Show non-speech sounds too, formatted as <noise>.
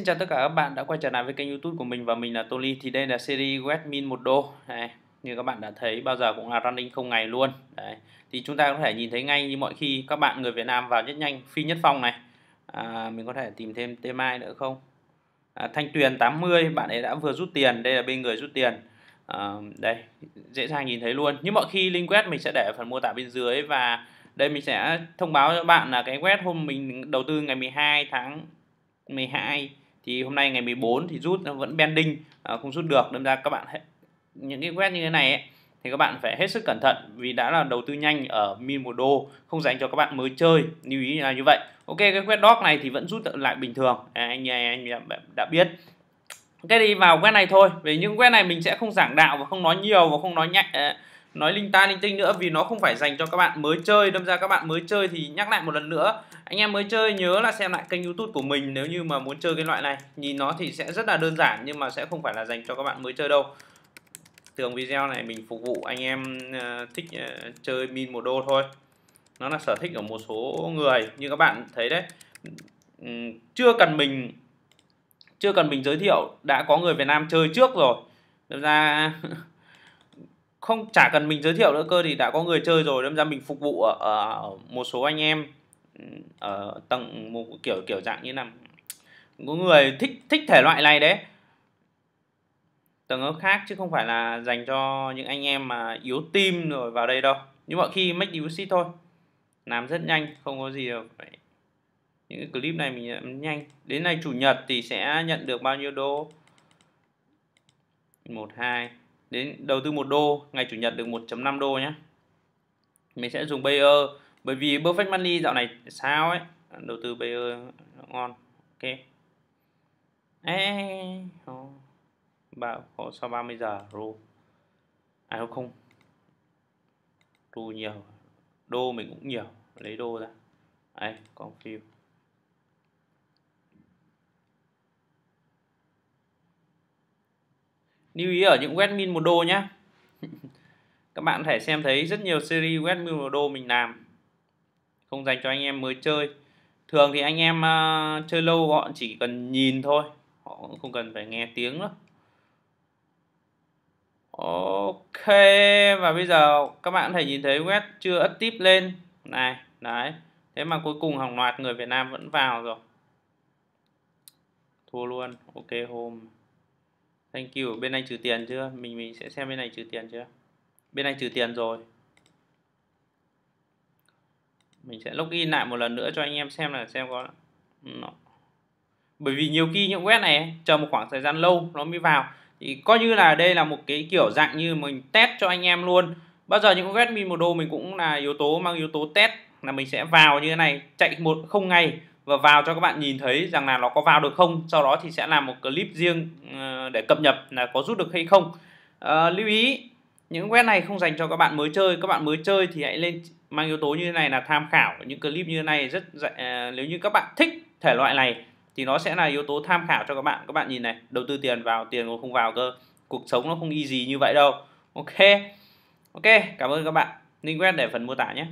Xin chào tất cả các bạn đã quay trở lại với kênh youtube của mình và mình là Tony Thì đây là series Westmin 1 đô Đấy, Như các bạn đã thấy bao giờ cũng là running không ngày luôn Đấy. Thì chúng ta có thể nhìn thấy ngay như mọi khi các bạn người Việt Nam vào rất nhanh Phi Nhất Phong này à, Mình có thể tìm thêm Tê ai nữa không à, Thanh Tuyền 80 bạn ấy đã vừa rút tiền Đây là bên người rút tiền à, Đây dễ dàng nhìn thấy luôn Như mọi khi link web mình sẽ để ở phần mô tả bên dưới Và đây mình sẽ thông báo cho bạn là cái web hôm mình đầu tư ngày 12 tháng 12 thì hôm nay ngày 14 thì rút nó vẫn bending à, không rút được đâm ra các bạn những cái quét như thế này ấy, thì các bạn phải hết sức cẩn thận vì đã là đầu tư nhanh ở min một đô không dành cho các bạn mới chơi lưu ý là như vậy ok cái quét dog này thì vẫn rút lại bình thường à, anh anh đã biết cái đi vào quét này thôi vì những quét này mình sẽ không giảng đạo và không nói nhiều và không nói nhạy à, nói linh ta linh tinh nữa vì nó không phải dành cho các bạn mới chơi đâm ra các bạn mới chơi thì nhắc lại một lần nữa anh em mới chơi nhớ là xem lại kênh youtube của mình nếu như mà muốn chơi cái loại này nhìn nó thì sẽ rất là đơn giản nhưng mà sẽ không phải là dành cho các bạn mới chơi đâu tường video này mình phục vụ anh em ờ, thích ờ, chơi min một đô thôi nó là sở thích của một số người như các bạn thấy đấy ừ, chưa cần mình chưa cần mình giới thiệu đã có người Việt Nam chơi trước rồi đâm ra <laughs> không chả cần mình giới thiệu nữa cơ thì đã có người chơi rồi đâm ra mình phục vụ ở, ở một số anh em ừ, ở tầng một kiểu kiểu dạng như là có người thích thích thể loại này đấy tầng lớp khác chứ không phải là dành cho những anh em mà yếu tim rồi vào đây đâu nhưng mà khi make UC thôi làm rất nhanh không có gì đâu phải những cái clip này mình nhận nhanh đến nay chủ nhật thì sẽ nhận được bao nhiêu đô một hai đến đầu tư một đô ngày chủ nhật được 1.5 đô nhé mình sẽ dùng Bayer bởi vì Perfect Money dạo này sao ấy đầu tư Bayer ngon ok Ê, ba, có sau 30 giờ ru à không không ru nhiều đô mình cũng nhiều lấy đô ra ai còn phiêu lưu ý ở những Westmin một đô nhé <laughs> các bạn có thể xem thấy rất nhiều series Westmin một đô mình làm không dành cho anh em mới chơi thường thì anh em uh, chơi lâu họ chỉ cần nhìn thôi họ cũng không cần phải nghe tiếng nữa ok và bây giờ các bạn có thể nhìn thấy web chưa ất tiếp lên này đấy thế mà cuối cùng hàng loạt người Việt Nam vẫn vào rồi thua luôn ok home thank you bên anh trừ tiền chưa mình mình sẽ xem bên này trừ tiền chưa bên anh trừ tiền rồi mình sẽ login lại một lần nữa cho anh em xem là xem có nó. bởi vì nhiều khi những web này chờ một khoảng thời gian lâu nó mới vào thì coi như là đây là một cái kiểu dạng như mình test cho anh em luôn bao giờ những web mimodo mình cũng là yếu tố mang yếu tố test là mình sẽ vào như thế này chạy một không ngày và vào cho các bạn nhìn thấy rằng là nó có vào được không sau đó thì sẽ làm một clip riêng ờ, để cập nhật là có rút được hay không à, lưu ý những web này không dành cho các bạn mới chơi các bạn mới chơi thì hãy lên mang yếu tố như thế này là tham khảo những clip như thế này rất ờ, nếu như các bạn thích thể loại này thì nó sẽ là yếu tố tham khảo cho các bạn các bạn nhìn này đầu tư tiền vào tiền cũng không vào cơ cuộc sống nó không y gì như vậy đâu ok ok cảm ơn các bạn link web để phần mô tả nhé